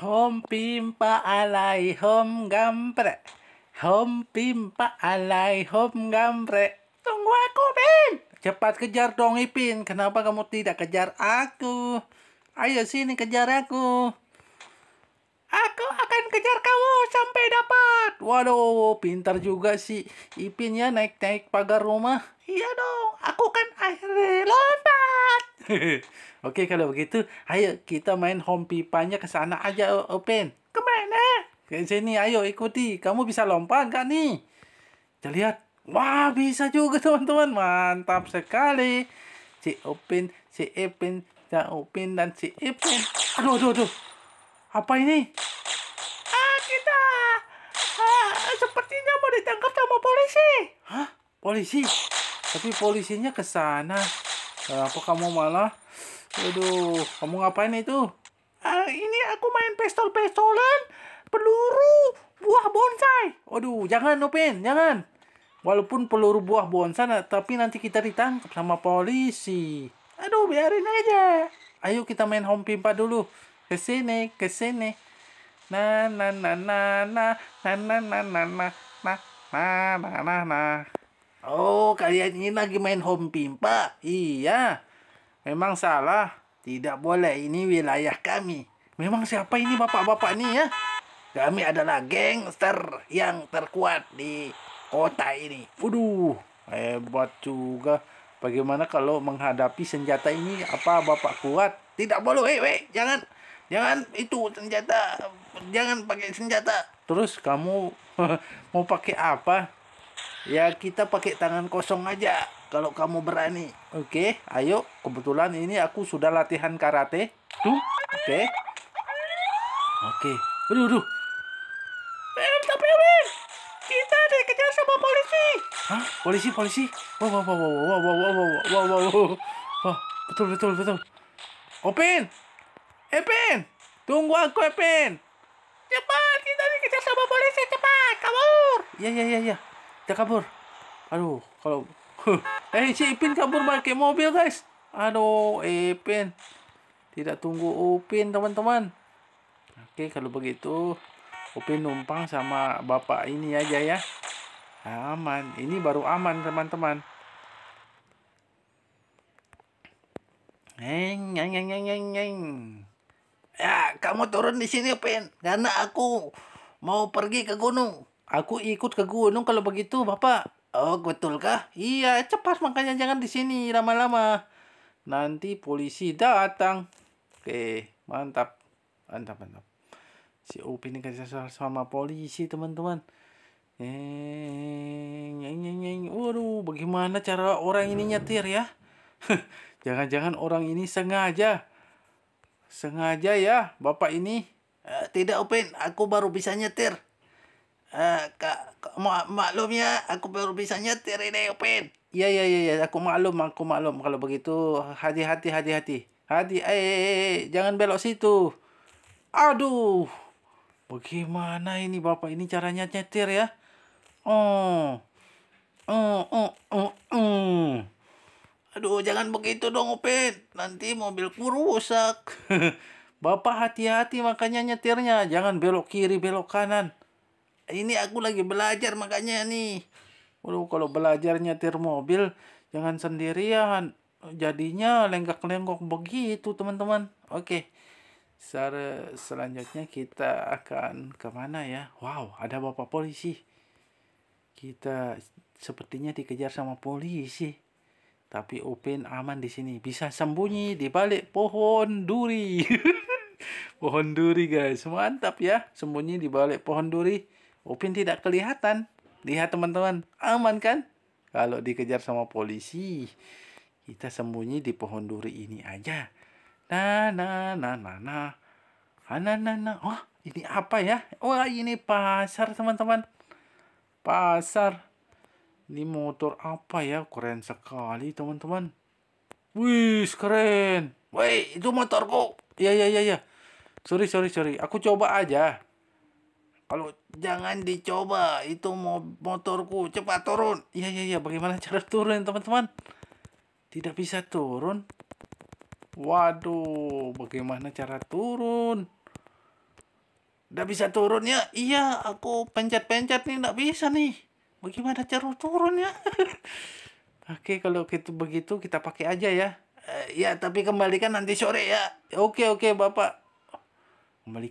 Hom pimpa alai hom gampre. Hom pimpa alai hom gampre. Tunggu aku, Pin. Cepat kejar dong, Ipin. Kenapa kamu tidak kejar aku? Ayo sini kejar aku. Aku akan kejar kamu sampai dapat. Waduh, pintar juga sih Ipin ya naik-naik pagar rumah. Iya dong, aku kan akhirnya lompat. Oke, kalau begitu, ayo kita main home pipanya ke sana aja, Open. Kemana? Eh. Ke sini, ayo ikuti. Kamu bisa lompat nggak nih? Kita lihat. Wah, bisa juga teman-teman. Mantap sekali. Si Open, si Open, si Open, dan si Open. Aduh, aduh, aduh. Apa ini? Ah, kita. Ah, sepertinya mau ditangkap sama polisi. Hah? Polisi? Tapi polisinya ke sana. Apa kamu malah? Aduh, kamu ngapain itu? Uh, ini aku main pistol-pistolan, peluru, buah bonsai. Aduh, jangan Upin, jangan. Walaupun peluru buah bonsai, tapi nanti kita ditangkap sama polisi. Aduh, biarin aja. Ayo kita main home pimpa dulu. Ke sini, ke sini. Na na na na na na na na na na na na na na Oh, kalian ini lagi main home pimpa? Iya. Memang salah. Tidak boleh, ini wilayah kami. Memang siapa ini bapak-bapak ini ya? Kami adalah gangster yang terkuat di kota ini. Waduh, hebat juga. Bagaimana kalau menghadapi senjata ini? Apa bapak kuat? Tidak boleh, Hei, weh, jangan. Jangan itu senjata. Jangan pakai senjata. Terus kamu mau pakai apa? ya kita pakai tangan kosong aja kalau kamu berani oke okay, ayo kebetulan ini aku sudah latihan karate tuh oke okay. oke okay. aduh aduh tapi kita dikejar sama polisi hah polisi polisi wow wow wow wow wow wow wow wow wow wow betul betul betul Open Epin tunggu aku Epin cepat kita dikejar sama polisi cepat kabur Iya ya ya ya, ya. Dia kabur. Aduh, kalau eh si Ipin kabur pakai mobil, guys. Aduh, Ipin. Tidak tunggu Upin, teman-teman. Oke, kalau begitu Upin numpang sama bapak ini aja ya. Aman. Ini baru aman, teman-teman. Neng, neng, neng, neng, neng. Ya, kamu turun di sini, Upin. Karena aku mau pergi ke gunung. Aku ikut ke gunung kalau begitu, Bapak. Oh, betulkah? Iya, cepat makanya jangan di sini lama-lama. Nanti polisi datang. Oke, mantap. Mantap, mantap. Si Upi ini kerja sama polisi, teman-teman. nyeng, nyeng, nyeng. Waduh, bagaimana cara orang ini nyetir ya? Jangan-jangan orang ini sengaja. Sengaja ya, Bapak ini. Eh, tidak, Upin. Aku baru bisa nyetir. Eh, kak, kak mak, maklum ya, aku baru bisa nyetir ini, Upin. Ya, ya, ya, ya, aku maklum, aku maklum. Kalau begitu, hati-hati, hati-hati. Hati, eh, eh, eh, eh, jangan belok situ. Aduh, bagaimana ini Bapak? Ini caranya nyetir ya? Oh, oh, oh, oh, oh. Aduh, jangan begitu dong, Upin. Nanti mobil rusak. Bapak hati-hati makanya nyetirnya. Jangan belok kiri, belok kanan ini aku lagi belajar makanya nih Waduh, kalau belajar nyetir mobil jangan sendirian. Jadinya lengkak lenggok begitu, teman-teman. Oke. Okay. selanjutnya kita akan kemana ya? Wow, ada bapak polisi. Kita sepertinya dikejar sama polisi. Tapi Upin aman di sini. Bisa sembunyi di balik pohon duri. pohon duri, guys. Mantap ya. Sembunyi di balik pohon duri Upin tidak kelihatan. Lihat teman-teman, aman kan? Kalau dikejar sama polisi, kita sembunyi di pohon duri ini aja. Nah, nah, nah, nah, nah. Nah, nah, nah. Oh, ini apa ya? Wah, ini pasar teman-teman. Pasar. Ini motor apa ya? Keren sekali teman-teman. Wih, keren. Wih, itu motorku. Ya, ya, ya, iya. Sorry, sorry, sorry. Aku coba aja. Kalau jangan dicoba, itu mau motorku, cepat turun. Iya iya iya, bagaimana cara turun teman-teman? Tidak bisa turun. Waduh, bagaimana cara turun? Tidak bisa turun ya? Iya, aku pencet-pencet nih, tidak bisa nih. Bagaimana cara turun ya? Oke, kalau gitu begitu kita pakai aja ya. Eh, ya, tapi kembalikan nanti sore ya. Oke, oke, Bapak. Kembalikan.